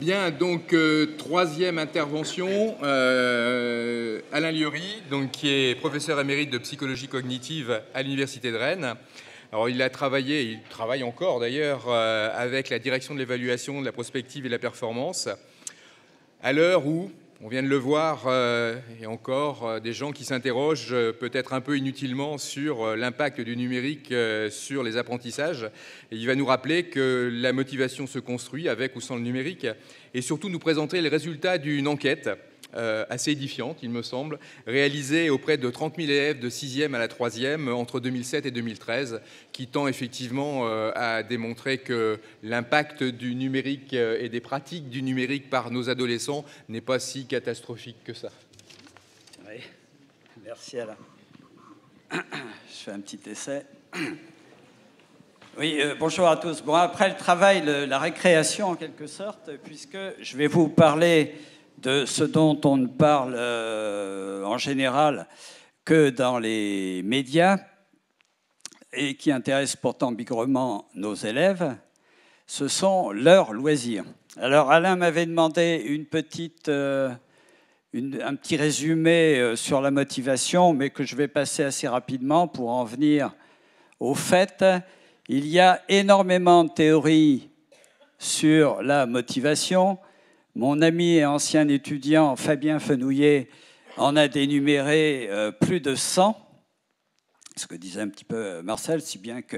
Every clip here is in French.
Bien, donc euh, troisième intervention, euh, Alain Liori, donc, qui est professeur émérite de psychologie cognitive à l'Université de Rennes. Alors, il a travaillé, il travaille encore d'ailleurs, euh, avec la direction de l'évaluation, de la prospective et de la performance, à l'heure où on vient de le voir, euh, et encore euh, des gens qui s'interrogent euh, peut-être un peu inutilement sur l'impact du numérique sur les apprentissages. Et il va nous rappeler que la motivation se construit avec ou sans le numérique, et surtout nous présenter les résultats d'une enquête euh, assez édifiante, il me semble, réalisée auprès de 30 000 élèves de 6e à la 3e entre 2007 et 2013, qui tend effectivement euh, à démontrer que l'impact du numérique euh, et des pratiques du numérique par nos adolescents n'est pas si catastrophique que ça. Merci Alain. Je fais un petit essai. Oui, bonjour à tous. Bon, après le travail, la récréation en quelque sorte, puisque je vais vous parler de ce dont on ne parle euh, en général que dans les médias et qui intéresse pourtant bigrement nos élèves, ce sont leurs loisirs. Alors Alain m'avait demandé une petite, euh, un petit résumé euh, sur la motivation, mais que je vais passer assez rapidement pour en venir au fait. Il y a énormément de théories sur la motivation. Mon ami et ancien étudiant Fabien Fenouillet en a dénuméré euh, plus de 100, ce que disait un petit peu euh, Marcel, si bien que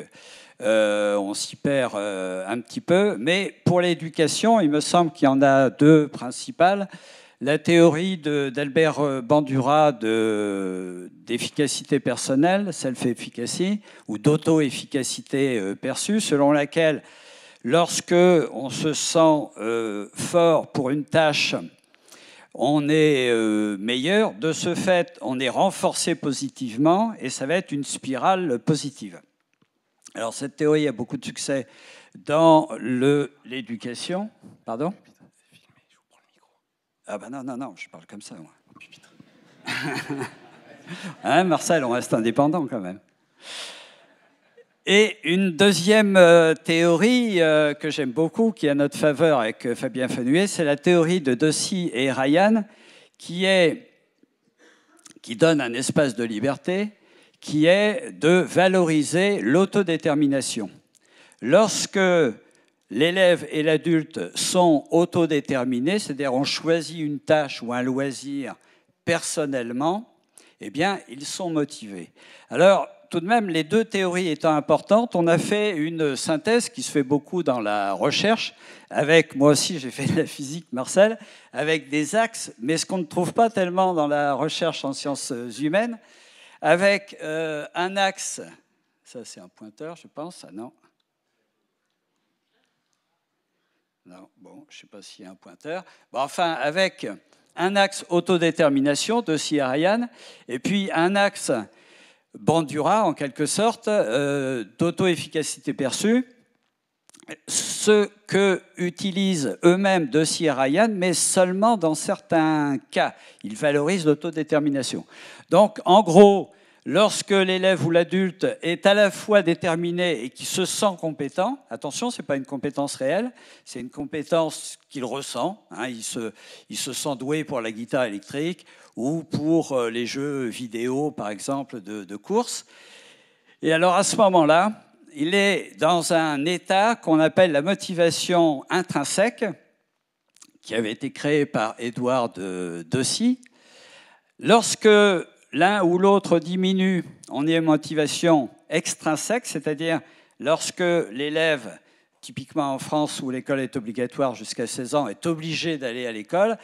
euh, on s'y perd un petit peu. Mais pour l'éducation, il me semble qu'il y en a deux principales. La théorie d'Albert Bandura d'efficacité personnelle, self-efficacy, ou d'auto-efficacité perçue, selon laquelle Lorsque on se sent euh, fort pour une tâche, on est euh, meilleur. De ce fait, on est renforcé positivement et ça va être une spirale positive. Alors cette théorie a beaucoup de succès dans l'éducation. Pardon Ah ben non, non, non, je parle comme ça. Moi. hein, Marcel, on reste indépendant quand même. Et une deuxième euh, théorie euh, que j'aime beaucoup, qui est à notre faveur avec Fabien Fenuet, c'est la théorie de Dossi et Ryan, qui, est, qui donne un espace de liberté, qui est de valoriser l'autodétermination. Lorsque l'élève et l'adulte sont autodéterminés, c'est-à-dire on choisit une tâche ou un loisir personnellement, eh bien, ils sont motivés. Alors, tout de même, les deux théories étant importantes, on a fait une synthèse qui se fait beaucoup dans la recherche, avec, moi aussi j'ai fait de la physique, Marcel, avec des axes, mais ce qu'on ne trouve pas tellement dans la recherche en sciences humaines, avec euh, un axe, ça c'est un pointeur je pense, ah non, non, bon, je ne sais pas s'il y a un pointeur, enfin avec un axe autodétermination de Sierra Yann, et puis un axe Bandura, en quelque sorte, euh, d'auto-efficacité perçue, ce que utilisent eux-mêmes de et Ryan, mais seulement dans certains cas. Ils valorisent l'autodétermination. Donc, en gros, lorsque l'élève ou l'adulte est à la fois déterminé et qui se sent compétent, attention, ce n'est pas une compétence réelle, c'est une compétence qu'il ressent, hein, il, se, sent doué pour la guitare électrique ou pour euh, les jeux vidéo, par exemple, de, course. Et alors à ce moment-là, il est dans un état qu'on appelle la motivation intrinsèque, qui avait été créée par Édouard de Lorsque l'un ou l'autre diminue, on est en motivation extrinsèque, c'est-à-dire lorsque l'élève, typiquement en France où l'école est obligatoire jusqu'à 16 ans, est obligé d'aller à l'école,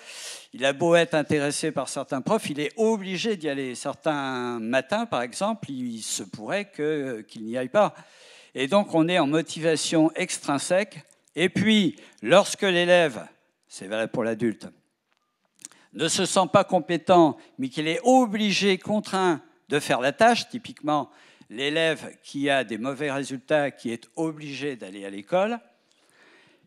il a beau être intéressé par certains profs, il est obligé d'y aller. Certains matins, par exemple, il se pourrait qu'il n'y aille pas. Et donc on est en motivation extrinsèque. Et puis, lorsque l'élève, c'est vrai pour l'adulte, ne se sent pas compétent, mais qu'il est obligé, contraint de faire la tâche, typiquement l'élève qui a des mauvais résultats, qui est obligé d'aller à l'école,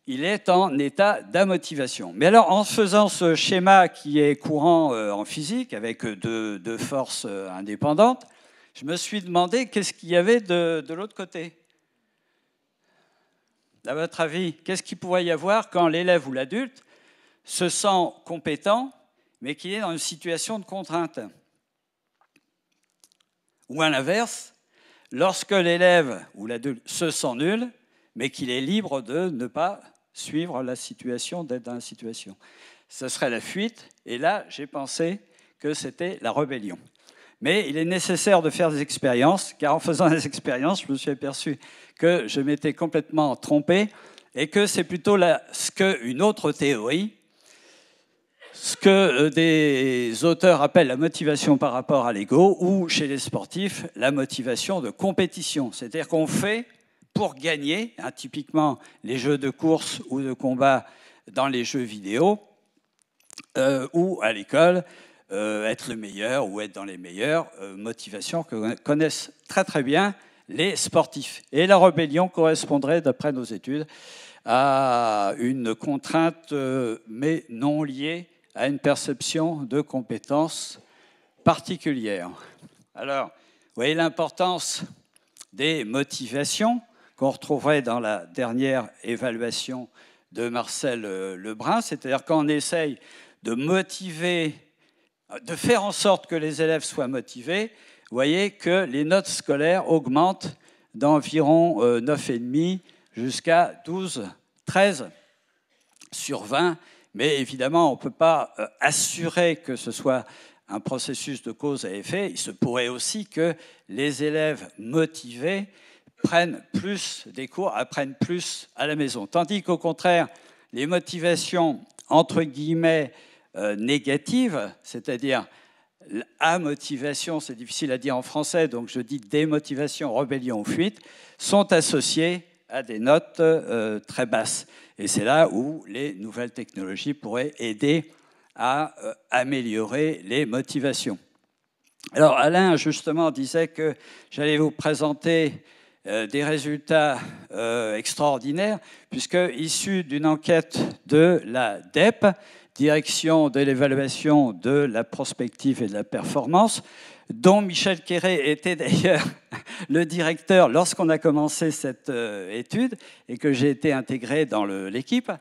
il est en état d'amotivation. Mais alors, en faisant ce schéma qui est courant euh, en physique, avec deux, forces euh, indépendantes, je me suis demandé qu'est-ce qu'il y avait de, de l'autre côté. À votre avis, qu'est-ce qu'il pourrait y avoir quand l'élève ou l'adulte se sent compétent, mais qu'il est dans une situation de contrainte. Ou à l'inverse, lorsque l'élève ou l'adulte se sent nul, mais qu'il est libre de ne pas suivre la situation, d'être dans la situation. Ce serait la fuite, et là, j'ai pensé que c'était la rébellion. Mais il est nécessaire de faire des expériences, car en faisant des expériences, je me suis aperçu que je m'étais complètement trompé, et que c'est plutôt ce qu'une autre théorie, ce que euh, des auteurs appellent la motivation par rapport à l'ego, ou chez les sportifs, la motivation de compétition. C'est-à-dire qu'on fait pour gagner, hein, typiquement les jeux de course ou de combat dans les jeux vidéo, euh, ou à l'école, euh, être le meilleur ou être dans les meilleurs, motivation que connaissent très très bien les sportifs. Et la rébellion correspondrait, d'après nos études, à une contrainte, mais non liée à une perception de compétences particulières. Alors, vous voyez l'importance des motivations qu'on retrouverait dans la dernière évaluation de Marcel euh, Lebrun, c'est-à-dire qu'on essaye de motiver, de faire en sorte que les élèves soient motivés, vous voyez que les notes scolaires augmentent d'environ 9,5 euh, jusqu'à 12, 13 sur 20 mais évidemment, on ne peut pas euh, assurer que ce soit un processus de cause à effet. Il se pourrait aussi que les élèves motivés prennent plus des cours, apprennent plus à la maison. Tandis qu'au contraire, les motivations entre guillemets euh, négatives, c'est-à-dire à motivation, c'est difficile à dire en français, donc je dis démotivation, rébellion ou fuite, sont associées à des notes euh, très basses. Et c'est là où les nouvelles technologies pourraient aider à euh, améliorer les motivations. Alors Alain, justement, disait que j'allais vous présenter euh, des résultats extraordinaires, puisque issus d'une enquête de la DEP, Direction de l'évaluation de la prospective et de la performance, dont Michel Quéré était d'ailleurs le directeur lorsqu'on a commencé cette euh, étude et que j'ai été intégré dans l'équipe.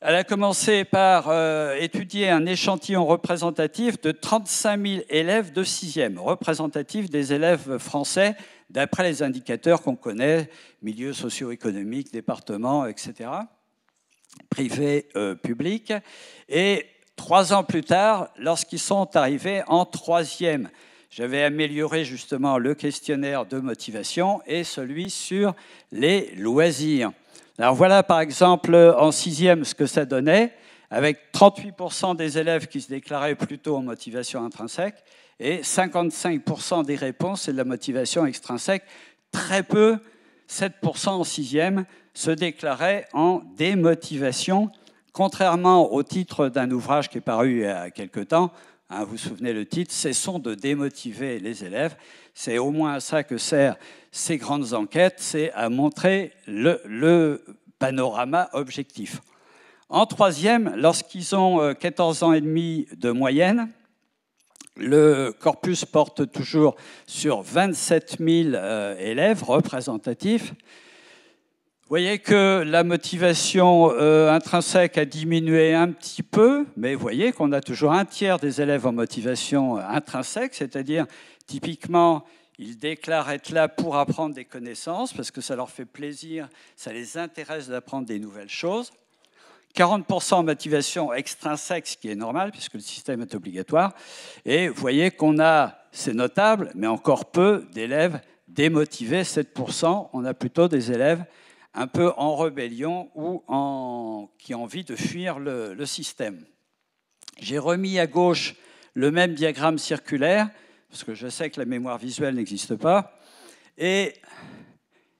Elle a commencé par euh, étudier un échantillon représentatif de 35 000 élèves de 6e, représentatif des élèves français d'après les indicateurs qu'on connaît, milieu socio-économique, département, etc., privé, euh, public. Et trois ans plus tard, lorsqu'ils sont arrivés en troisième j'avais amélioré justement le questionnaire de motivation et celui sur les loisirs. Alors voilà par exemple en sixième ce que ça donnait, avec 38% des élèves qui se déclaraient plutôt en motivation intrinsèque et 55% des réponses c'est de la motivation extrinsèque. Très peu, 7% en sixième, se déclaraient en démotivation, contrairement au titre d'un ouvrage qui est paru il y a quelque temps, Hein, vous vous souvenez le titre, cessons de démotiver les élèves. C'est au moins à ça que servent ces grandes enquêtes, c'est à montrer le, panorama objectif. En troisième, lorsqu'ils ont 14 euh, ans et demi de moyenne, le corpus porte toujours sur 27 000 euh, élèves représentatifs voyez que la motivation euh, intrinsèque a diminué un petit peu, mais vous voyez qu'on a toujours un tiers des élèves en motivation euh, intrinsèque, c'est-à-dire typiquement, ils déclarent être là pour apprendre des connaissances, parce que ça leur fait plaisir, ça les intéresse d'apprendre des nouvelles choses. 40% en motivation extrinsèque, ce qui est normal, puisque le système est obligatoire. Et vous voyez qu'on a, c'est notable, mais encore peu d'élèves démotivés, 7%. On a plutôt des élèves un peu en rébellion ou en, qui ont envie de fuir le, système. J'ai remis à gauche le même diagramme circulaire, parce que je sais que la mémoire visuelle n'existe pas, et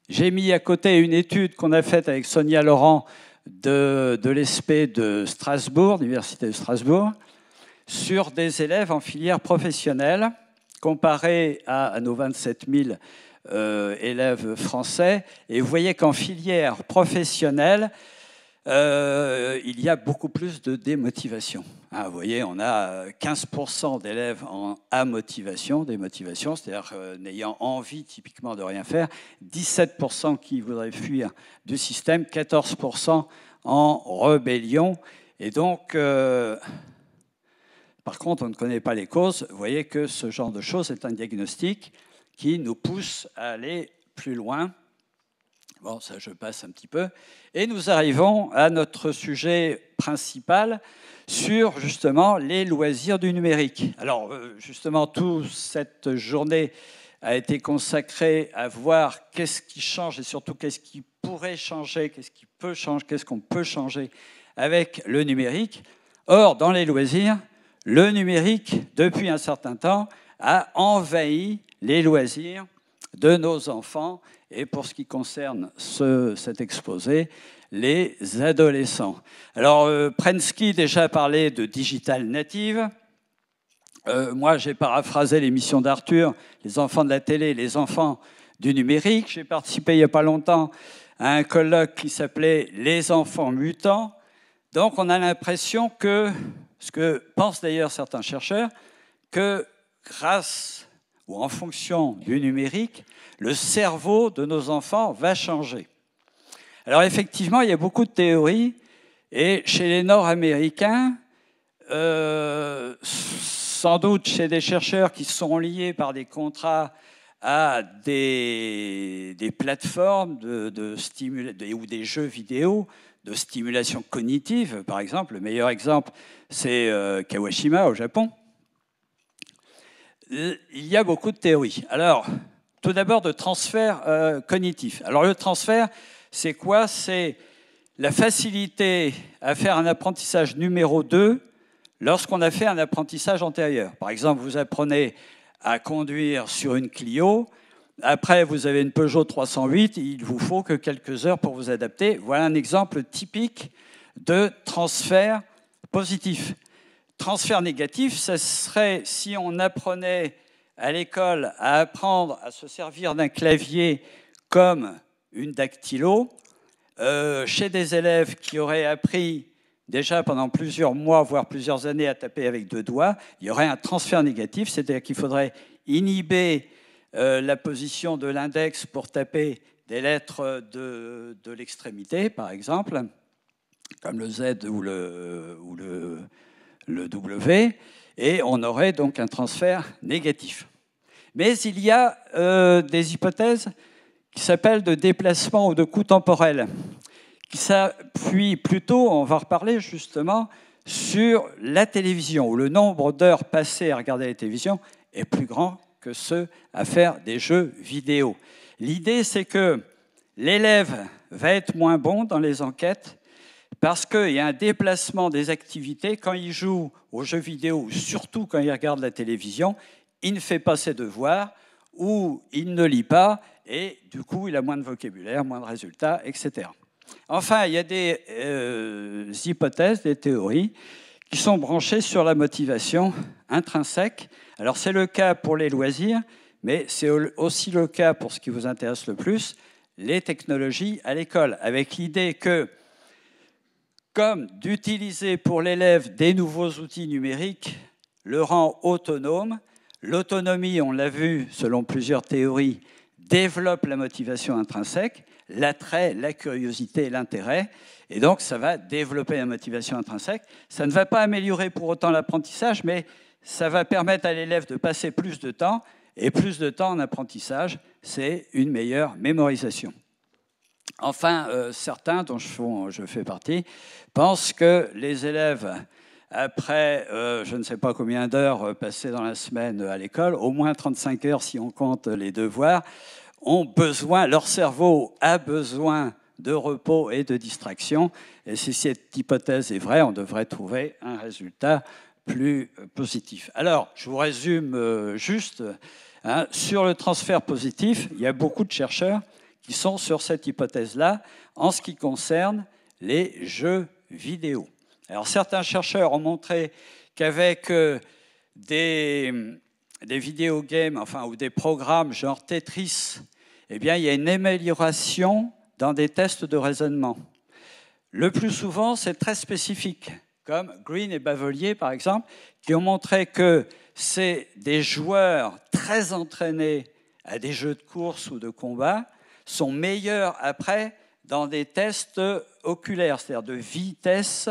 j'ai mis à côté une étude qu'on a faite avec Sonia Laurent de, de l'ESP de Strasbourg, l'Université de Strasbourg, sur des élèves en filière professionnelle, comparés à, à nos 27 000 euh, élèves français, et vous voyez qu'en filière professionnelle, euh, il y a beaucoup plus de démotivation. Hein, vous voyez, on a 15% euh, d'élèves en amotivation, démotivation, c'est-à-dire n'ayant envie typiquement de rien faire, 17% qui voudraient fuir du système, 14% en rébellion. Et donc, par contre, on ne connaît pas les causes. Vous voyez que ce genre de choses est un diagnostic qui nous pousse à aller plus loin. Bon, ça je passe un petit peu. Et nous arrivons à notre sujet principal sur justement les loisirs du numérique. Alors euh, justement, toute cette journée a été consacrée à voir qu'est-ce qui change et surtout qu'est-ce qui pourrait changer, qu'est-ce qui peut changer, qu'est-ce qu'on peut changer avec le numérique. Or, dans les loisirs, le numérique, depuis un certain temps, a envahi les loisirs de nos enfants et pour ce qui concerne cet exposé, les adolescents. Alors, euh, Prensky déjà parlé de digital native. Euh, moi, j'ai paraphrasé l'émission d'Arthur, Les enfants de la télé, les enfants du numérique. J'ai participé il n'y a pas longtemps à un colloque qui s'appelait Les enfants mutants. Donc, on a l'impression que, ce que pensent d'ailleurs certains chercheurs, que grâce ou en fonction du numérique, le cerveau de nos enfants va changer. Alors effectivement, il y a beaucoup de théories, et chez les Nord-Américains, euh, sans doute chez des chercheurs qui sont liés par des contrats à des, plateformes de, ou des jeux vidéo de stimulation cognitive, par exemple. Le meilleur exemple, c'est euh, Kawashima au Japon, il y a beaucoup de théories. Alors, tout d'abord, de transfert euh, cognitif. Alors, le transfert, c'est quoi C'est la facilité à faire un apprentissage numéro 2 lorsqu'on a fait un apprentissage antérieur. Par exemple, vous apprenez à conduire sur une Clio, après vous avez une Peugeot 308, il vous faut que quelques heures pour vous adapter. Voilà un exemple typique de transfert positif transfert négatif, ce serait si on apprenait à l'école à apprendre à se servir d'un clavier comme une dactylo, euh, chez des élèves qui auraient appris déjà pendant plusieurs mois, voire plusieurs années à taper avec deux doigts, il y aurait un transfert négatif, c'est-à-dire qu'il faudrait inhiber euh, la position de l'index pour taper des lettres de, de l'extrémité, par exemple, comme le Z ou le, ou le le W, et on aurait donc un transfert négatif. Mais il y a euh, des hypothèses qui s'appellent de déplacement ou de coût temporel, qui s'appuient plutôt, on va reparler justement, sur la télévision, où le nombre d'heures passées à regarder la télévision est plus grand que ceux à faire des jeux vidéo. L'idée, c'est que l'élève va être moins bon dans les enquêtes parce qu'il y a un déplacement des activités. Quand il joue aux jeux vidéo, surtout quand il regarde la télévision, il ne fait pas ses devoirs ou il ne lit pas et du coup il a moins de vocabulaire, moins de résultats, etc. Enfin, il y a des euh, hypothèses, des théories qui sont branchées sur la motivation intrinsèque. Alors c'est le cas pour les loisirs, mais c'est aussi le cas pour ce qui vous intéresse le plus, les technologies à l'école, avec l'idée que comme d'utiliser pour l'élève des nouveaux outils numériques, le rend autonome. L'autonomie, on l'a vu selon plusieurs théories, développe la motivation intrinsèque, l'attrait, la curiosité, l'intérêt, et donc ça va développer la motivation intrinsèque. Ça ne va pas améliorer pour autant l'apprentissage, mais ça va permettre à l'élève de passer plus de temps, et plus de temps en apprentissage, c'est une meilleure mémorisation. Enfin, euh, certains, dont je, fais partie, pensent que les élèves, après euh, je ne sais pas combien d'heures euh, passées dans la semaine à l'école, au moins 35 heures si on compte les devoirs, ont besoin, leur cerveau a besoin de repos et de distraction. Et si cette hypothèse est vraie, on devrait trouver un résultat plus positif. Alors, je vous résume juste. Hein, sur le transfert positif, il y a beaucoup de chercheurs qui sont sur cette hypothèse-là en ce qui concerne les jeux vidéo. Alors certains chercheurs ont montré qu'avec euh, des, des enfin, ou des programmes genre Tetris, eh bien, il y a une amélioration dans des tests de raisonnement. Le plus souvent, c'est très spécifique, comme Green et Bavelier, par exemple, qui ont montré que c'est des joueurs très entraînés à des jeux de course ou de combat sont meilleurs après dans des tests oculaires, c'est-à-dire de vitesse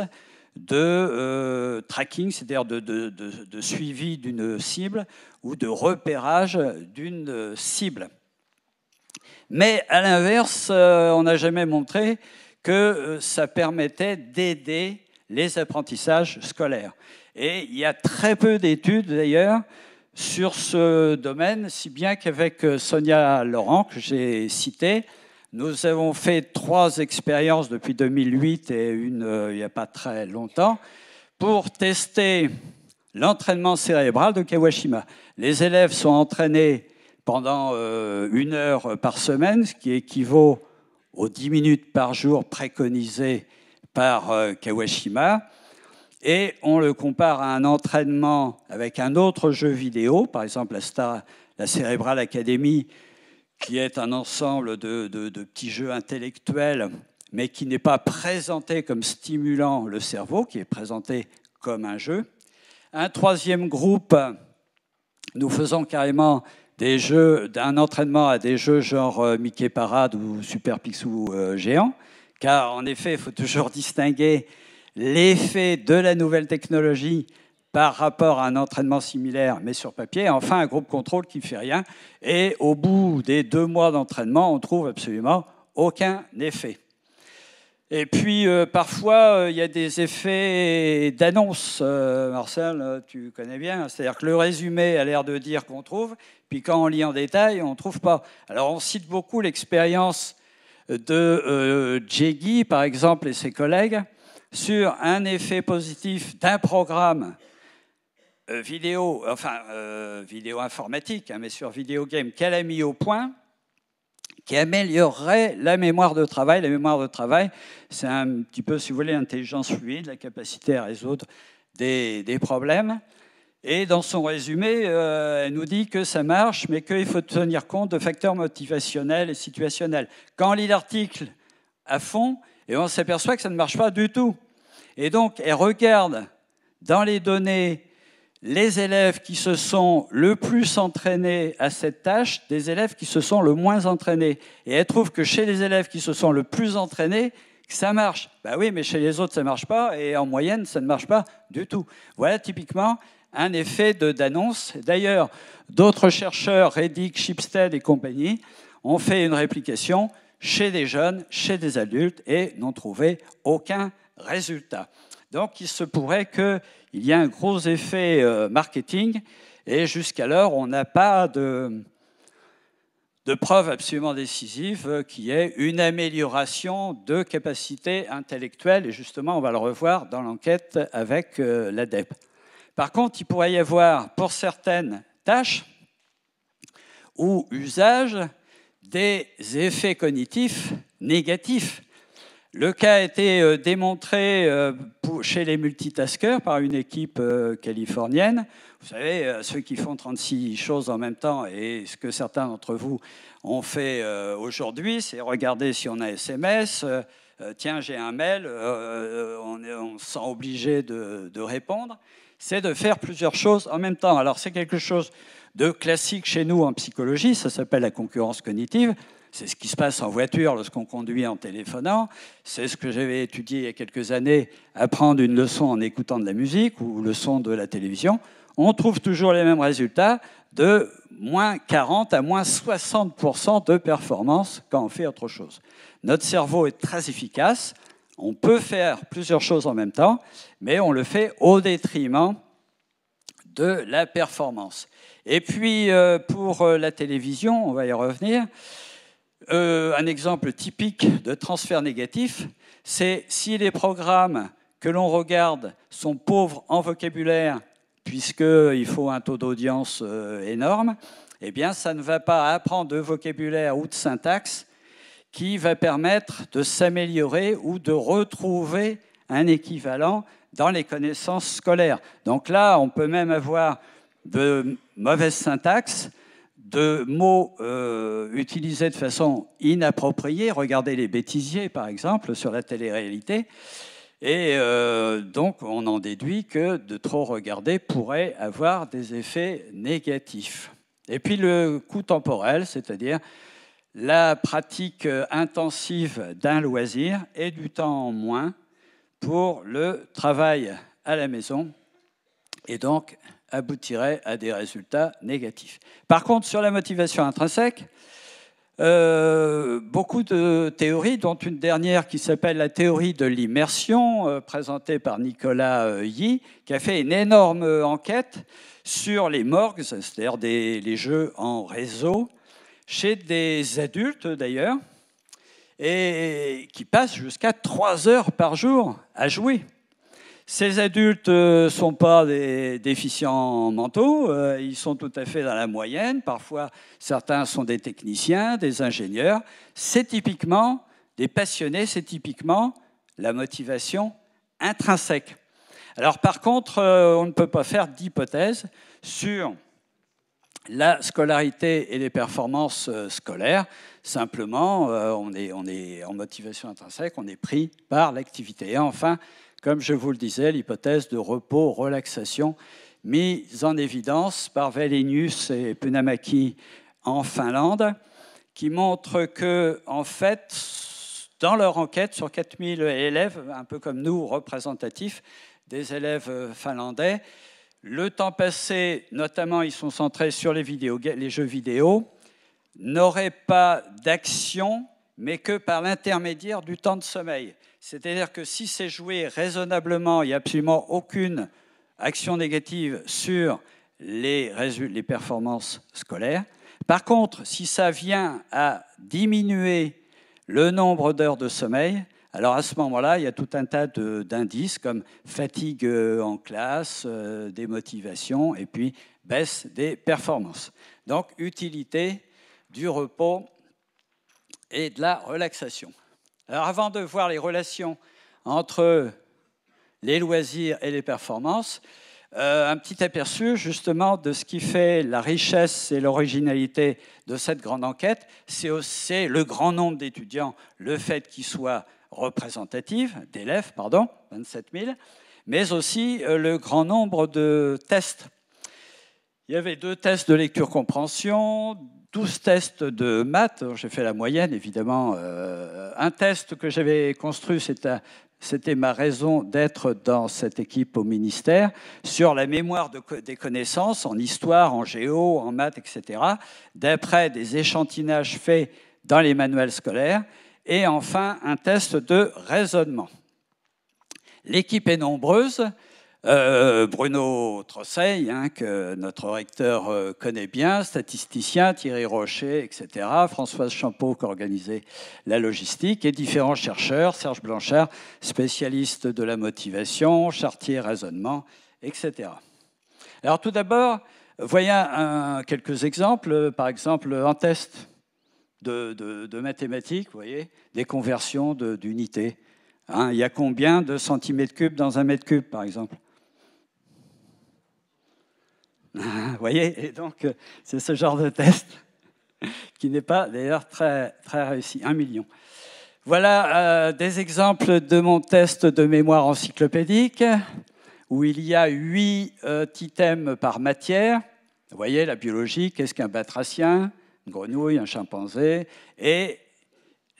de euh, tracking, c'est-à-dire de, suivi d'une cible ou de repérage d'une cible. Mais à l'inverse, euh, on n'a jamais montré que euh, ça permettait d'aider les apprentissages scolaires. Et il y a très peu d'études d'ailleurs sur ce domaine, si bien qu'avec euh, Sonia Laurent, que j'ai citée, nous avons fait trois expériences depuis 2008 et une euh, il n'y a pas très longtemps pour tester l'entraînement cérébral de Kawashima. Les élèves sont entraînés pendant euh, une heure par semaine, ce qui équivaut aux 10 minutes par jour préconisées par Kawashima et on le compare à un entraînement avec un autre jeu vidéo, par exemple la, Star, la Academy, qui est un ensemble de, de, de petits jeux intellectuels, mais qui n'est pas présenté comme stimulant le cerveau, qui est présenté comme un jeu. Un troisième groupe, nous faisons carrément des jeux, d'un entraînement à des jeux genre euh, Mickey Parade ou Super Picsou euh, Géant, car en effet, il faut toujours distinguer l'effet de la nouvelle technologie par rapport à un entraînement similaire, mais sur papier. Enfin, un groupe contrôle qui ne fait rien. Et au bout des deux mois d'entraînement, on trouve absolument aucun effet. Et puis, euh, parfois, euh, il y a des effets d'annonce. Euh, Marcel, tu connais bien. C'est-à-dire que le résumé a l'air de dire qu'on trouve, puis quand on lit en détail, on ne trouve pas. Alors, on cite beaucoup l'expérience de Jeggy, par exemple, et ses collègues sur un effet positif d'un programme euh, vidéo, enfin euh, vidéo informatique, hein, mais sur vidéo game qu'elle a mis au point, qui améliorerait la mémoire de travail. La mémoire de travail, c'est un petit peu, si vous voulez, l'intelligence fluide, la capacité à résoudre des, problèmes. Et dans son résumé, euh, elle nous dit que ça marche, mais qu'il faut tenir compte de facteurs motivationnels et situationnels. Quand on lit l'article à fond, et on s'aperçoit que ça ne marche pas du tout. Et donc, elle regarde dans les données les élèves qui se sont le plus entraînés à cette tâche, des élèves qui se sont le moins entraînés. Et elle trouve que chez les élèves qui se sont le plus entraînés, ça marche. Ben oui, mais chez les autres, ça ne marche pas, et en moyenne, ça ne marche pas du tout. Voilà typiquement un effet d'annonce. D'ailleurs, d'autres chercheurs, Reddick, Shipstead et compagnie, ont fait une réplication chez des jeunes, chez des adultes, et n'ont trouvé aucun résultat. Donc il se pourrait qu'il y ait un gros effet euh, marketing, et jusqu'alors, on n'a pas de, de preuve absolument décisive euh, qui est une amélioration de capacité intellectuelle, et justement, on va le revoir dans l'enquête avec euh, l'ADEP. Par contre, il pourrait y avoir pour certaines tâches ou usages des effets cognitifs négatifs. Le cas a été euh, démontré euh, chez les multitaskers par une équipe euh, californienne. Vous savez, ceux qui font 36 choses en même temps, et ce que certains d'entre vous ont fait aujourd'hui, c'est regarder si on a SMS, tiens, j'ai un mail, on, se sent obligé de, de répondre c'est de faire plusieurs choses en même temps. Alors c'est quelque chose de classique chez nous en psychologie, ça s'appelle la concurrence cognitive. C'est ce qui se passe en voiture lorsqu'on conduit en téléphonant. C'est ce que j'avais étudié il y a quelques années, apprendre une leçon en écoutant de la musique ou le son de la télévision. On trouve toujours les mêmes résultats de moins 40 à moins 60% de performance quand on fait autre chose. Notre cerveau est très efficace. On peut faire plusieurs choses en même temps, mais on le fait au détriment de la performance. Et puis euh, pour euh, la télévision, on va y revenir, euh, un exemple typique de transfert négatif, c'est si les programmes que l'on regarde sont pauvres en vocabulaire, puisqu'il faut un taux d'audience énorme, eh bien ça ne va pas apprendre de vocabulaire ou de syntaxe qui va permettre de s'améliorer ou de retrouver un équivalent dans les connaissances scolaires. Donc là, on peut même avoir de mauvaises syntaxes, de mots euh, utilisés de façon inappropriée. Regardez les bêtisiers, par exemple, sur la télé-réalité. Et euh, donc, on en déduit que de trop regarder pourrait avoir des effets négatifs. Et puis, le coût temporel, c'est-à-dire la pratique euh, intensive d'un loisir et du temps en moins pour le travail à la maison et donc aboutirait à des résultats négatifs. Par contre, sur la motivation intrinsèque, euh, beaucoup de théories, dont une dernière qui s'appelle la théorie de l'immersion, euh, présentée par Nicolas Yi, qui a fait une énorme enquête sur les morgues, c'est-à-dire les jeux en réseau, chez des adultes d'ailleurs, et qui passent jusqu'à trois heures par jour à jouer. Ces adultes ne euh, sont pas des déficients mentaux, euh, ils sont tout à fait dans la moyenne. Parfois, certains sont des techniciens, des ingénieurs. C'est typiquement des passionnés, c'est typiquement la motivation intrinsèque. Alors par contre, euh, on ne peut pas faire d'hypothèse sur la scolarité et les performances euh, scolaires. Simplement, euh, on est, en motivation intrinsèque, on est pris par l'activité. Et enfin, comme je vous le disais, l'hypothèse de repos, relaxation, mise en évidence par Velenius et Punamaki en Finlande, qui montre que, en fait, dans leur enquête sur 4000 élèves, un peu comme nous, représentatifs des élèves euh, finlandais, le temps passé, notamment, ils sont centrés sur les, jeux vidéo, n'aurait pas d'action, mais que par l'intermédiaire du temps de sommeil. C'est-à-dire que si c'est joué raisonnablement, il n'y a absolument aucune action négative sur les, les performances scolaires. Par contre, si ça vient à diminuer le nombre d'heures de sommeil, alors à ce moment-là, il y a tout un tas d'indices comme fatigue euh, en classe, euh, démotivation et puis baisse des performances. Donc utilité du repos et de la relaxation. Alors avant de voir les relations entre les loisirs et les performances, euh, un petit aperçu justement de ce qui fait la richesse et l'originalité de cette grande enquête. C'est le grand nombre d'étudiants, le fait qu'ils soient représentative d'élèves, pardon, 27 000, mais aussi euh, le grand nombre de tests. Il y avait deux tests de lecture-compréhension, 12 tests de maths, j'ai fait la moyenne évidemment. Euh, un test que j'avais construit, c'était ma raison d'être dans cette équipe au ministère, sur la mémoire des connaissances en histoire, en géo, en maths, etc., d'après des échantillonnages faits dans les manuels scolaires et enfin un test de raisonnement. L'équipe est nombreuse. Euh, Bruno Trosseil, hein, que notre recteur euh, connaît bien, statisticien, Thierry Rocher, etc., Françoise Champeau qui a la logistique, et différents chercheurs, Serge Blanchard, spécialiste de la motivation, Chartier raisonnement, etc. Alors tout d'abord, voyons quelques exemples, par exemple en test de, mathématiques, vous voyez, des conversions d'unités. Hein, il y a combien de centimètres cubes dans un mètre cube, par exemple Vous voyez Et donc, c'est ce genre de test qui n'est pas d'ailleurs très, très réussi. Un million. Voilà euh, des exemples de mon test de mémoire encyclopédique où il y a huit euh, items par matière. Vous voyez, la biologie, qu'est-ce qu'un batracien une grenouille, un chimpanzé, et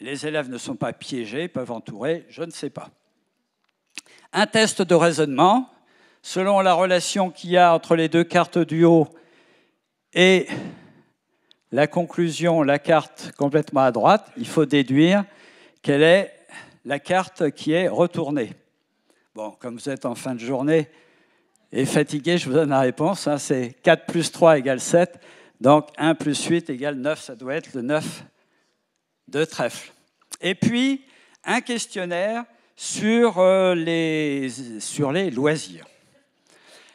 les élèves ne sont pas piégés, peuvent entourer, je ne sais pas. Un test de raisonnement, selon la relation qu'il y a entre les deux cartes du haut et la conclusion, la carte complètement à droite, il faut déduire quelle est la carte qui est retournée. Bon, comme vous êtes en fin de journée et fatigué, je vous donne la réponse. Hein, c'est 4 plus 3 égale 7. Donc 1 plus 8 égale 9, ça doit être le 9 de trèfle. Et puis un questionnaire euh, sur les, loisirs.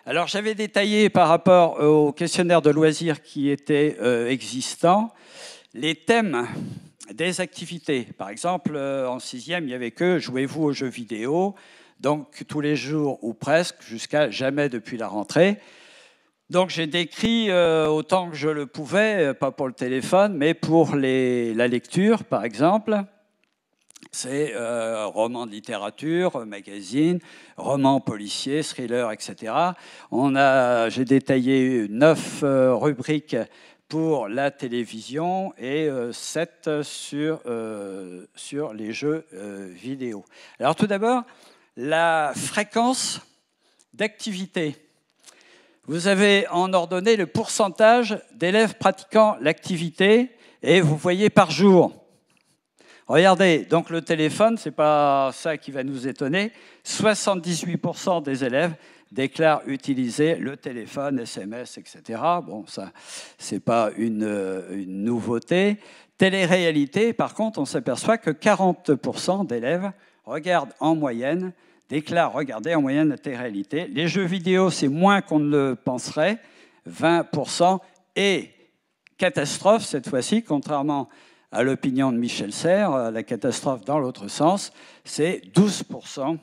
Alors j'avais détaillé par rapport au questionnaire de loisirs qui était euh, existant les thèmes des activités. Par exemple, euh, en sixième, il n'y avait que jouez-vous aux jeux vidéo, donc tous les jours ou presque, jusqu'à jamais depuis la rentrée. Donc j'ai décrit euh, autant que je le pouvais, euh, pas pour le téléphone, mais pour la lecture, par exemple. C'est euh, roman de littérature, magazine, roman policier, thriller, etc. j'ai détaillé neuf rubriques pour la télévision et 7 sur, les jeux vidéo. Alors tout d'abord, la fréquence d'activité. Vous avez en ordonné le pourcentage d'élèves pratiquant l'activité et vous voyez par jour. Regardez, donc le téléphone, ce n'est pas ça qui va nous étonner, 78% des élèves déclarent utiliser le téléphone, SMS, etc. Bon, ça, ce n'est pas une, nouveauté. Télé-réalité, par contre, on s'aperçoit que 40% d'élèves regardent en moyenne Déclare, regardez, en moyenne la réalité Les jeux vidéo, c'est moins qu'on ne le penserait, 20%. Et catastrophe, cette fois-ci, contrairement à l'opinion de Michel Serres, euh, la catastrophe dans l'autre sens, c'est 12%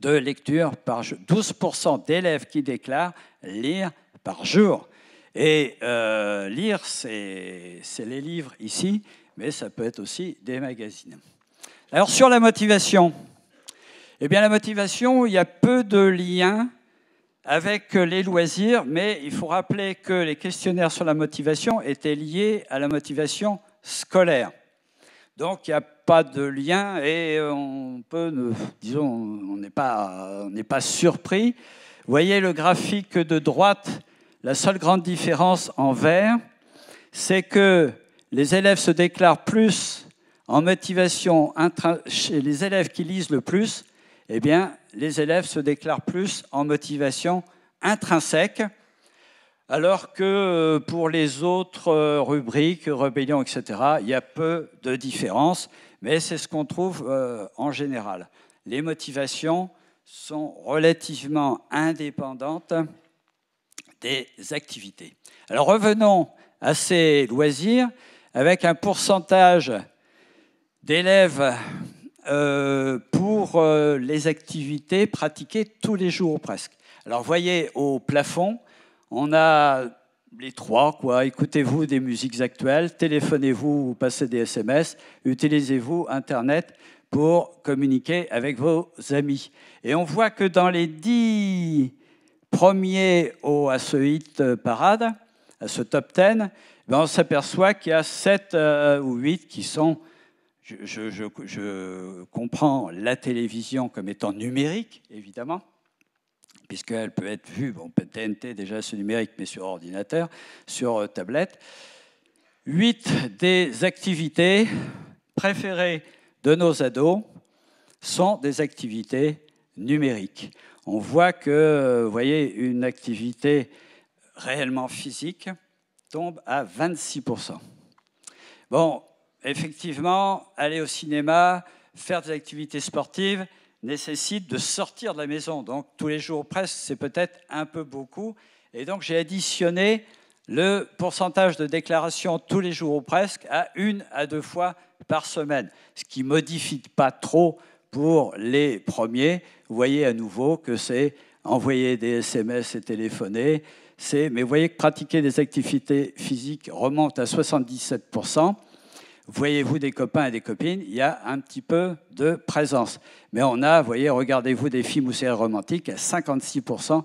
de lecture par jour. 12% d'élèves qui déclarent lire par jour. Et euh, lire, c'est les livres ici, mais ça peut être aussi des magazines. Alors sur la motivation, eh bien, la motivation, il y a peu de liens avec les loisirs, mais il faut rappeler que les questionnaires sur la motivation étaient liés à la motivation scolaire. Donc, il n'y a pas de lien et on peut, disons, on n'est pas, surpris. voyez le graphique de droite, la seule grande différence en vert, c'est que les élèves se déclarent plus en motivation, chez les élèves qui lisent le plus eh bien, les élèves se déclarent plus en motivation intrinsèque, alors que euh, pour les autres euh, rubriques, rébellion, etc., il y a peu de différence, mais c'est ce qu'on trouve euh, en général. Les motivations sont relativement indépendantes des activités. Alors revenons à ces loisirs avec un pourcentage d'élèves euh, les activités pratiquées tous les jours presque. Alors voyez au plafond, on a les trois, quoi. Écoutez-vous des musiques actuelles, téléphonez-vous ou passez des SMS, utilisez-vous Internet pour communiquer avec vos amis. Et on voit que dans les dix premiers au, à ce hit euh, parade, à ce top 10, ben, on s'aperçoit qu'il y a sept euh, ou huit qui sont je, comprends la télévision comme étant numérique, évidemment, puisqu'elle peut être vue, bon, TNT déjà ce numérique, mais sur ordinateur, sur euh, tablette. Huit des activités préférées de nos ados sont des activités numériques. On voit que, euh, vous voyez, une activité réellement physique tombe à 26%. Bon, effectivement, aller au cinéma, faire des activités sportives nécessite de sortir de la maison. Donc tous les jours presque, c'est peut-être un peu beaucoup. Et donc j'ai additionné le pourcentage de déclarations tous les jours ou presque à une à deux fois par semaine, ce qui ne modifie pas trop pour les premiers. Vous voyez à nouveau que c'est envoyer des SMS et téléphoner. Mais vous voyez que pratiquer des activités physiques remonte à 77% voyez-vous des copains et des copines, il y a un petit peu de présence. Mais on a, voyez, regardez-vous des films ou séries romantiques, à 56%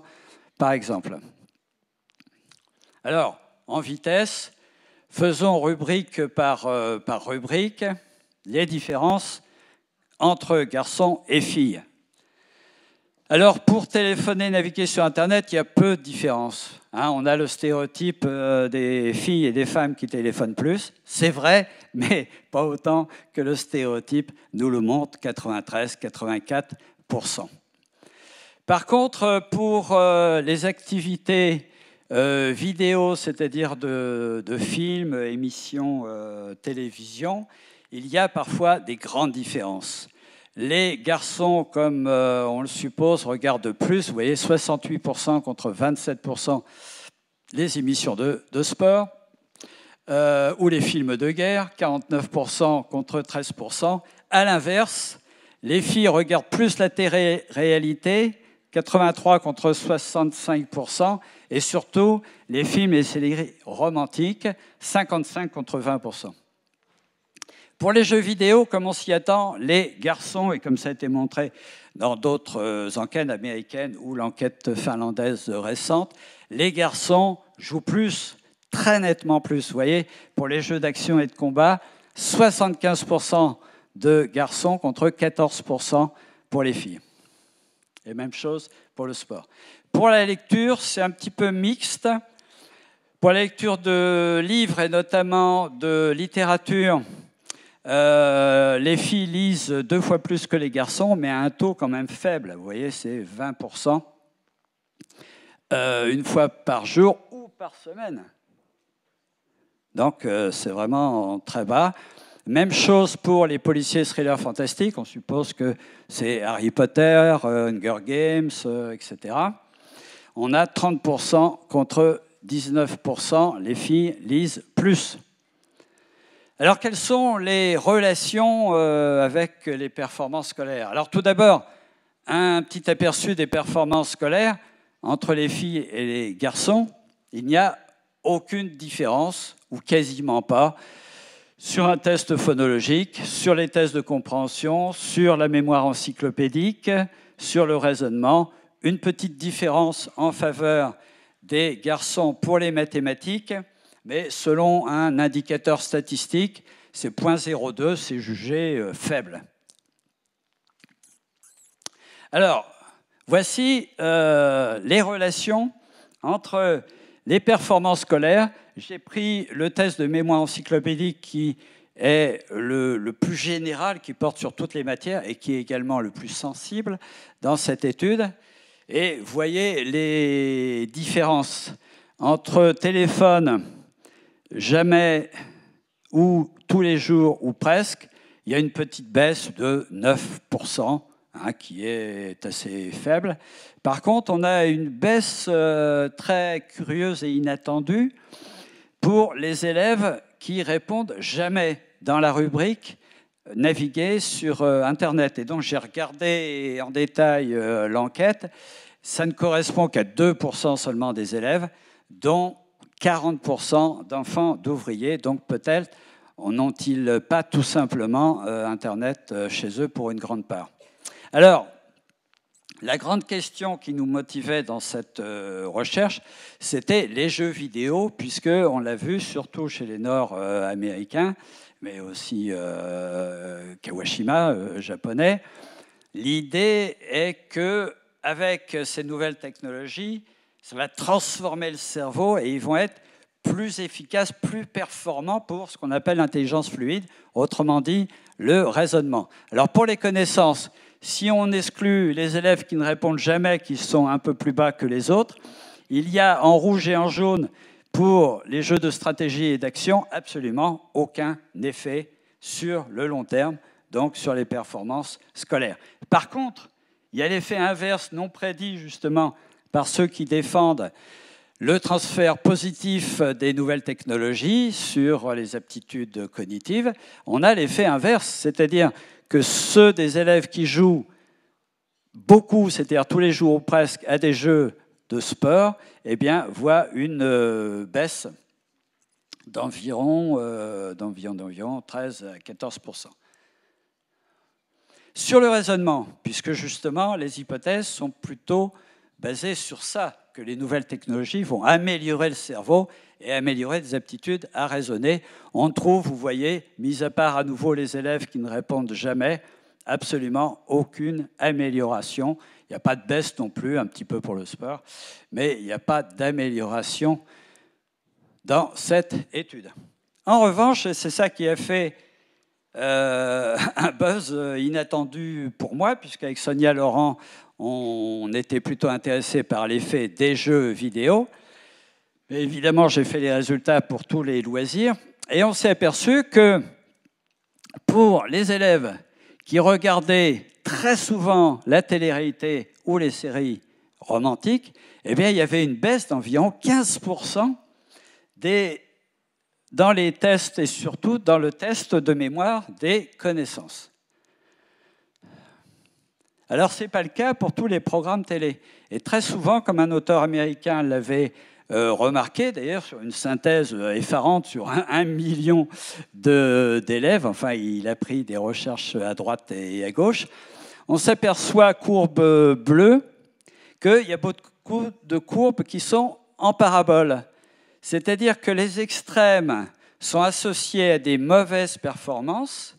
par exemple. Alors, en vitesse, faisons rubrique par euh, rubrique les différences entre garçons et filles. Alors pour téléphoner, naviguer sur Internet, il y a peu de différences. Hein. on a le stéréotype euh, des filles et des femmes qui téléphonent plus. C'est vrai, mais pas autant que le stéréotype nous le montre, 93-84%. Par contre, euh, pour euh, les activités vidéo, c'est-à-dire de, de, films, émissions, télévision, il y a parfois des grandes différences. Les garçons, comme euh, on le suppose, regardent plus, vous voyez, 68% contre 27% les émissions de, sport, euh, ou les films de guerre, 49% contre 13%. À l'inverse, les filles regardent plus la télé-réalité, 83 contre 65%, et surtout les films et séries romantiques, 55 contre 20%. Pour les jeux vidéo, comme on s'y attend, les garçons, et comme ça a été montré dans d'autres euh, enquêtes américaines ou l'enquête finlandaise récente, les garçons jouent plus, très nettement plus. Vous voyez, pour les jeux d'action et de combat, 75% de garçons contre 14% pour les filles. Et même chose pour le sport. Pour la lecture, c'est un petit peu mixte. Pour la lecture de livres et notamment de littérature, euh, les filles lisent deux fois plus que les garçons, mais à un taux quand même faible. Vous voyez, c'est 20% euh, une fois par jour ou par semaine. Donc euh, c'est vraiment très bas. Même chose pour les policiers thriller fantastiques. On suppose que c'est Harry Potter, Hunger Games, etc. On a 30% contre 19%. Les filles lisent plus. Alors, quelles sont les relations euh, avec les performances scolaires Alors, tout d'abord, un petit aperçu des performances scolaires entre les filles et les garçons. Il n'y a aucune différence, ou quasiment pas, sur un test phonologique, sur les tests de compréhension, sur la mémoire encyclopédique, sur le raisonnement. Une petite différence en faveur des garçons pour les mathématiques mais selon un indicateur statistique, c'est 0.02, c'est jugé euh, faible. Alors, voici euh, les relations entre les performances scolaires. J'ai pris le test de mémoire encyclopédique qui est le, le, plus général, qui porte sur toutes les matières et qui est également le plus sensible dans cette étude. Et voyez les différences entre téléphone jamais ou tous les jours ou presque, il y a une petite baisse de 9%, hein, qui est assez faible. Par contre, on a une baisse euh, très curieuse et inattendue pour les élèves qui répondent jamais dans la rubrique naviguer sur euh, Internet. Et donc j'ai regardé en détail euh, l'enquête. Ça ne correspond qu'à 2% seulement des élèves, dont 40% d'enfants d'ouvriers. Donc peut-être n'ont-ils pas tout simplement euh, Internet euh, chez eux pour une grande part. Alors, la grande question qui nous motivait dans cette euh, recherche, c'était les jeux vidéo, puisque on l'a vu surtout chez les Nord-Américains, mais aussi Kawashima, japonais. L'idée est que avec ces nouvelles technologies, ça va transformer le cerveau et ils vont être plus efficaces, plus performants pour ce qu'on appelle l'intelligence fluide, autrement dit le raisonnement. Alors pour les connaissances, si on exclut les élèves qui ne répondent jamais, qui sont un peu plus bas que les autres, il y a en rouge et en jaune pour les jeux de stratégie et d'action absolument aucun effet sur le long terme, donc sur les performances scolaires. Par contre, il y a l'effet inverse non prédit justement par ceux qui défendent le transfert positif des nouvelles technologies sur les aptitudes cognitives, on a l'effet inverse, c'est-à-dire que ceux des élèves qui jouent beaucoup, c'est-à-dire tous les jours ou presque, à des jeux de sport, eh bien, voient une euh, baisse d'environ euh, d'environ 13 à 14 Sur le raisonnement, puisque justement les hypothèses sont plutôt basé sur ça, que les nouvelles technologies vont améliorer le cerveau et améliorer des aptitudes à raisonner. On trouve, vous voyez, mis à part à nouveau les élèves qui ne répondent jamais, absolument aucune amélioration. Il n'y a pas de baisse non plus, un petit peu pour le sport, mais il n'y a pas d'amélioration dans cette étude. En revanche, c'est ça qui a fait euh, un buzz euh, inattendu pour moi, puisqu'avec Sonia Laurent, on était plutôt intéressé par l'effet des jeux vidéo. Mais évidemment, j'ai fait les résultats pour tous les loisirs. Et on s'est aperçu que pour les élèves qui regardaient très souvent la télé-réalité ou les séries romantiques, eh bien, il y avait une baisse d'environ 15% des dans les tests et surtout dans le test de mémoire des connaissances. Alors ce n'est pas le cas pour tous les programmes télé. Et très souvent, comme un auteur américain l'avait euh, remarqué, d'ailleurs sur une synthèse euh, effarante sur un, un million d'élèves, enfin il a pris des recherches à droite et à gauche, on s'aperçoit, courbe euh, bleue, qu'il y a beaucoup de courbes qui sont en parabole. C'est-à-dire que les extrêmes sont associés à des mauvaises performances,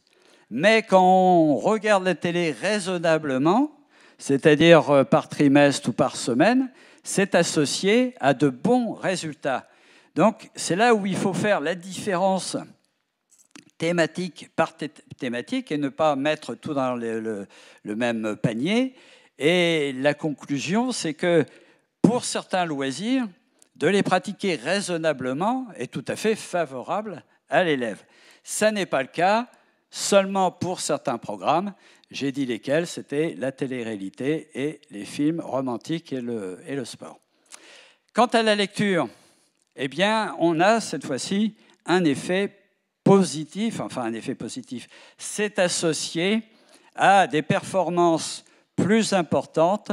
mais quand on regarde la télé raisonnablement, c'est-à-dire euh, par trimestre ou par semaine, c'est associé à de bons résultats. Donc c'est là où il faut faire la différence thématique par thématique et ne pas mettre tout dans le, le même panier. Et la conclusion, c'est que pour certains loisirs, de les pratiquer raisonnablement est tout à fait favorable à l'élève. Ça n'est pas le cas seulement pour certains programmes. J'ai dit lesquels, c'était la télé-réalité et les films romantiques et le, et le sport. Quant à la lecture, eh bien, on a cette fois-ci un effet positif, enfin un effet positif. C'est associé à des performances plus importantes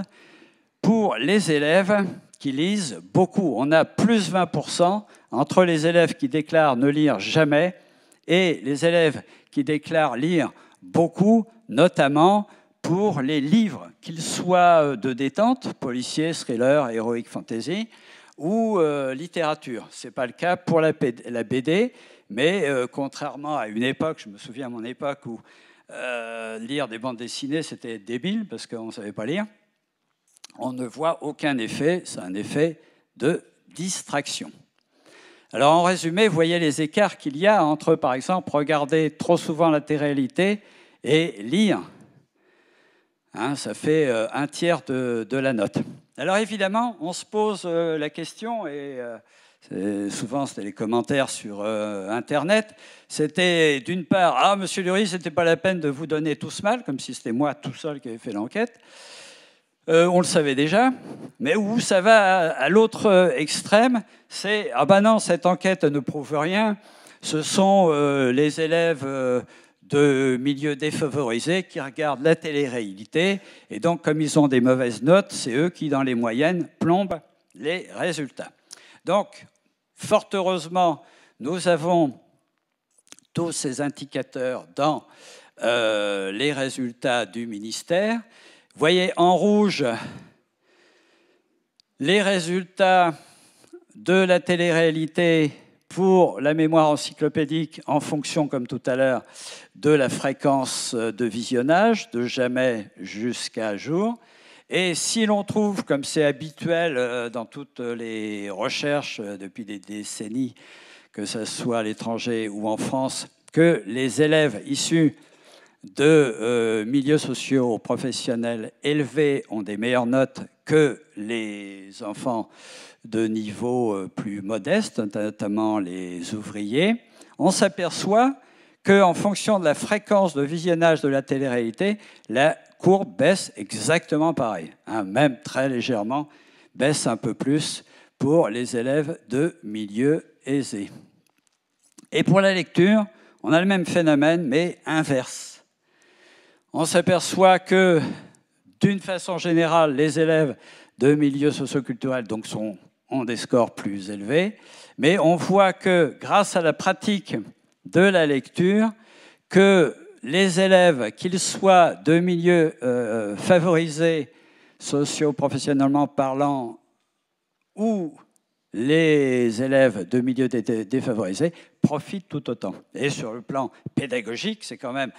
pour les élèves qui lisent beaucoup. On a plus 20% entre les élèves qui déclarent ne lire jamais et les élèves qui déclarent lire beaucoup, notamment pour les livres, qu'ils soient euh, de détente, policiers, thrillers, héroïque, fantasy, ou euh, littérature. Ce n'est pas le cas pour la, BD, mais euh, contrairement à une époque, je me souviens à mon époque où lire des bandes dessinées, c'était débile parce qu'on ne savait pas lire on ne voit aucun effet, c'est un effet de distraction. Alors en résumé, vous voyez les écarts qu'il y a entre, par exemple, regarder trop souvent la télé-réalité et lire. Hein, ça fait euh, un tiers de, la note. Alors évidemment, on se pose euh, la question, et euh, souvent c'était les commentaires sur Internet, c'était d'une part, ah monsieur Lurie, n'était pas la peine de vous donner tout ce mal, comme si c'était moi tout seul qui avais fait l'enquête. Euh, on le savait déjà, mais où ça va à, l'autre euh, extrême, c'est ah ben non, cette enquête ne prouve rien, ce sont euh, les élèves de milieux défavorisés qui regardent la télé-réalité, et donc comme ils ont des mauvaises notes, c'est eux qui, dans les moyennes, plombent les résultats. Donc, fort heureusement, nous avons tous ces indicateurs dans les résultats du ministère voyez en rouge les résultats de la télé-réalité pour la mémoire encyclopédique en fonction, comme tout à l'heure, de la fréquence de visionnage, de jamais jusqu'à jour. Et si l'on trouve, comme c'est habituel euh, dans toutes les recherches depuis des décennies, que ce soit à l'étranger ou en France, que les élèves issus de euh, milieux sociaux professionnels élevés ont des meilleures notes que les enfants de niveau euh, plus modeste, notamment les ouvriers, on s'aperçoit qu'en fonction de la fréquence de visionnage de la télé-réalité, la courbe baisse exactement pareil, hein, même très légèrement, baisse un peu plus pour les élèves de milieux aisés. Et pour la lecture, on a le même phénomène, mais inverse on s'aperçoit que, d'une façon générale, les élèves de milieux socioculturels donc, sont, ont des scores plus élevés, mais on voit que, grâce à la pratique de la lecture, que les élèves, qu'ils soient de milieux euh, euh, favorisés socio-professionnellement parlant ou les élèves de milieux défavorisés profitent tout autant. Et sur le plan pédagogique, c'est quand même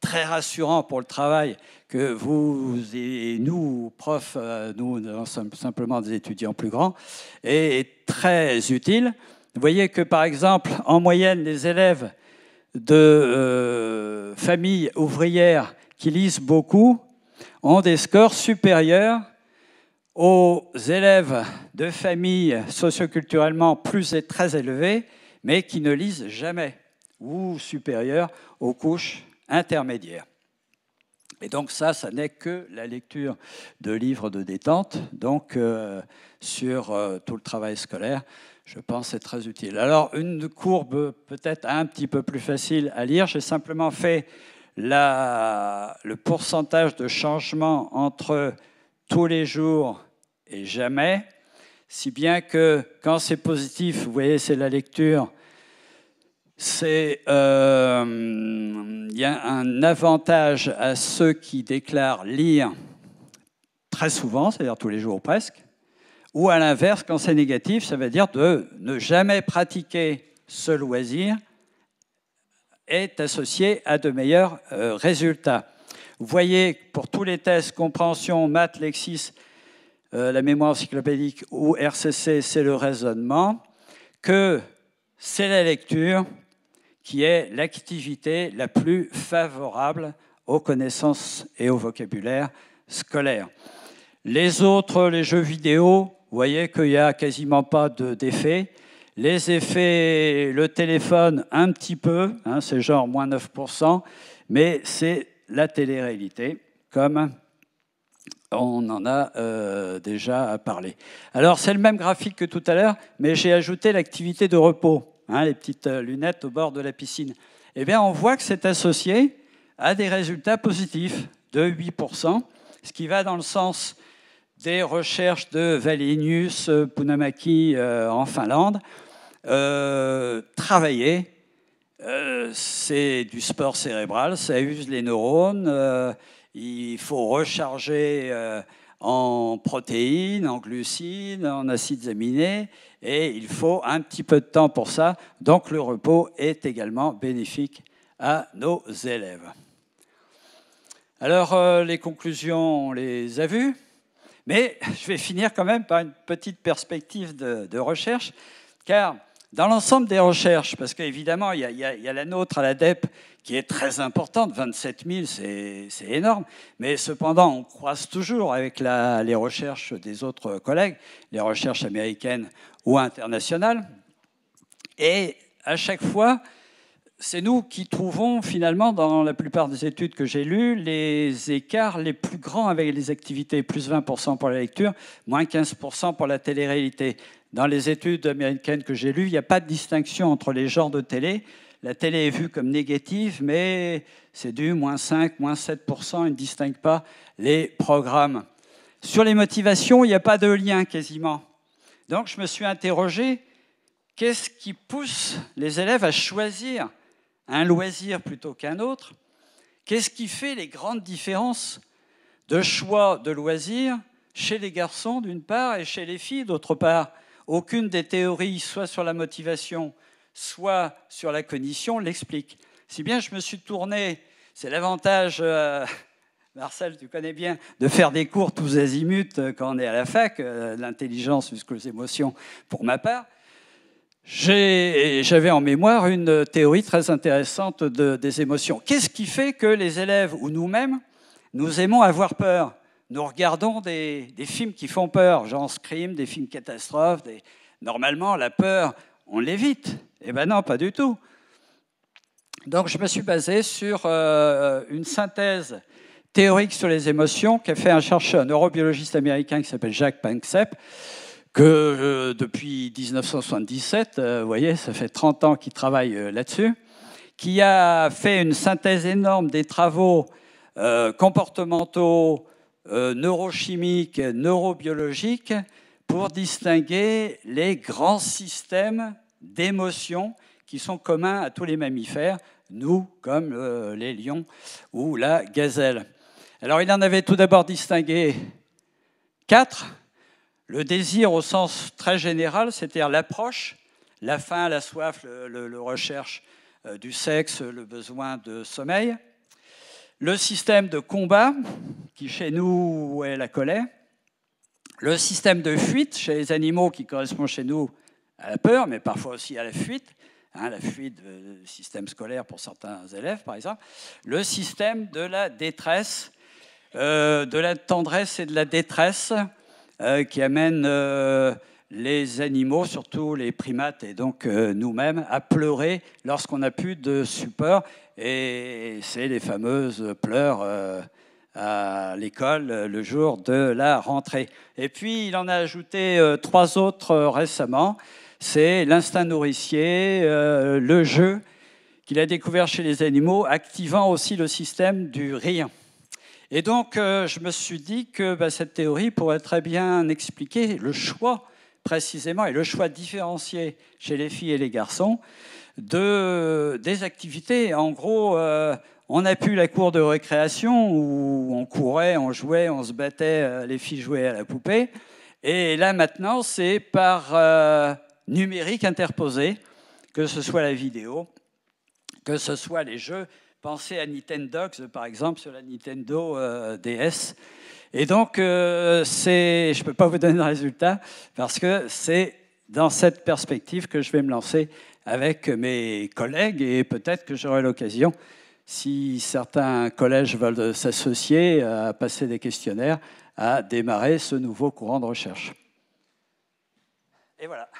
très rassurant pour le travail que vous et nous, profs, euh, nous, sommes simplement des étudiants plus grands, et très utile. Vous voyez que, par exemple, en moyenne, les élèves de euh, familles ouvrières qui lisent beaucoup ont des scores supérieurs aux élèves de familles socioculturellement plus et très élevées, mais qui ne lisent jamais, ou supérieurs aux couches intermédiaire. Et donc ça, ça n'est que la lecture de livres de détente, donc euh, sur euh, tout le travail scolaire, je pense c'est très utile. Alors une courbe peut-être un petit peu plus facile à lire, j'ai simplement fait la, le pourcentage de changement entre tous les jours et jamais, si bien que quand c'est positif, vous voyez c'est la lecture c'est euh, il y a un avantage à ceux qui déclarent lire très souvent, c'est-à-dire tous les jours presque, ou à l'inverse, quand c'est négatif, ça veut dire de ne jamais pratiquer ce loisir est associé à de meilleurs euh, résultats. Vous voyez, pour tous les tests, compréhension, maths, lexis, euh, la mémoire encyclopédique ou RCC, c'est le raisonnement, que c'est la lecture qui est l'activité la plus favorable aux connaissances et au vocabulaire scolaire. Les autres, les jeux vidéo, vous voyez qu'il n'y a quasiment pas d'effet. les effets, le téléphone, un petit peu, hein, c'est genre moins 9%, mais c'est la télé-réalité, comme on en a euh, déjà parlé. Alors, c'est le même graphique que tout à l'heure, mais j'ai ajouté l'activité de repos. Hein, les petites euh, lunettes au bord de la piscine, eh bien, on voit que c'est associé à des résultats positifs de 8%, ce qui va dans le sens des recherches de Valenius, euh, Punamaki euh, en Finlande. travailler, c'est du sport cérébral, ça use les neurones, il faut recharger en protéines, en glucides, en acides aminés, et il faut un petit peu de temps pour ça. Donc le repos est également bénéfique à nos élèves. Alors euh, les conclusions, on les a vues, mais je vais finir quand même par une petite perspective de, recherche, car dans l'ensemble des recherches, parce qu'évidemment, il, il y, a la nôtre à l'ADEP qui est très importante. 27 000, c'est énorme. Mais cependant, on croise toujours avec les recherches des autres collègues, les recherches américaines ou internationales. Et à chaque fois, c'est nous qui trouvons finalement, dans la plupart des études que j'ai lues, les écarts les plus grands avec les activités, plus 20% pour la lecture, moins 15% pour la télé-réalité. Dans les études américaines que j'ai lues, il n'y a pas de distinction entre les genres de télé. La télé est vue comme négative, mais c'est du moins 5, moins 7%, ils ne distingue pas les programmes. Sur les motivations, il n'y a pas de lien quasiment. Donc je me suis interrogé, qu'est-ce qui pousse les élèves à choisir un loisir plutôt qu'un autre Qu'est-ce qui fait les grandes différences de choix de loisirs chez les garçons d'une part et chez les filles d'autre part Aucune des théories, soit sur la motivation, soit sur la cognition l'explique. Si bien je me suis tourné, c'est l'avantage, euh, Marcel, tu connais bien, de faire des cours tous azimuts euh, quand on est à la fac, euh, l'intelligence jusqu'aux émotions pour ma part. J'avais en mémoire une théorie très intéressante des émotions. Qu'est-ce qui fait que les élèves ou nous-mêmes, nous aimons avoir peur Nous regardons des, films qui font peur, genre Scream, des films catastrophes. Normalement, la peur, on l'évite. Eh bien non, pas du tout. Donc je me suis basé sur euh, euh, une synthèse théorique sur les émotions qu'a fait un chercheur, un neurobiologiste américain qui s'appelle Jacques Panksepp, que euh, depuis 1977, vous voyez, ça fait 30 ans qu'il travaille là-dessus, qui a fait une synthèse énorme des travaux comportementaux, neurochimiques, neurobiologiques, pour distinguer les grands systèmes d'émotions qui sont communs à tous les mammifères, nous comme euh, les lions ou la gazelle. Alors il en avait tout d'abord distingué quatre. Le désir au sens très général, c'est-à-dire l'approche, la faim, la soif, le, recherche euh, du sexe, le besoin de sommeil. Le système de combat, qui chez nous est la colère. Le système de fuite chez les animaux, qui correspond chez nous à la peur, mais parfois aussi à la fuite, hein, la fuite du système scolaire pour certains élèves, par exemple, le système de la détresse, euh, de la tendresse et de la détresse euh, qui amène euh, les animaux, surtout les primates et donc nous-mêmes, à pleurer lorsqu'on n'a plus de support. Et c'est les fameuses pleurs à l'école le jour de la rentrée. Et puis, il en a ajouté trois autres récemment c'est l'instinct nourricier, euh, le jeu qu'il a découvert chez les animaux, activant aussi le système du rire. Et donc, euh, je me suis dit que bah, cette théorie pourrait très bien expliquer le choix, précisément, et le choix différencié chez les filles et les garçons, de, des activités. En gros, euh, on a pu la cour de récréation où on courait, on jouait, on se battait, les filles jouaient à la poupée. Et là maintenant, c'est par Numérique interposé, que ce soit la vidéo, que ce soit les jeux. Pensez à Nintendo, par exemple, sur la Nintendo euh, DS. Et donc, euh, je ne peux pas vous donner de résultat parce que c'est dans cette perspective que je vais me lancer avec mes collègues et peut-être que j'aurai l'occasion, si certains collèges veulent s'associer à passer des questionnaires, à démarrer ce nouveau courant de recherche. Et voilà.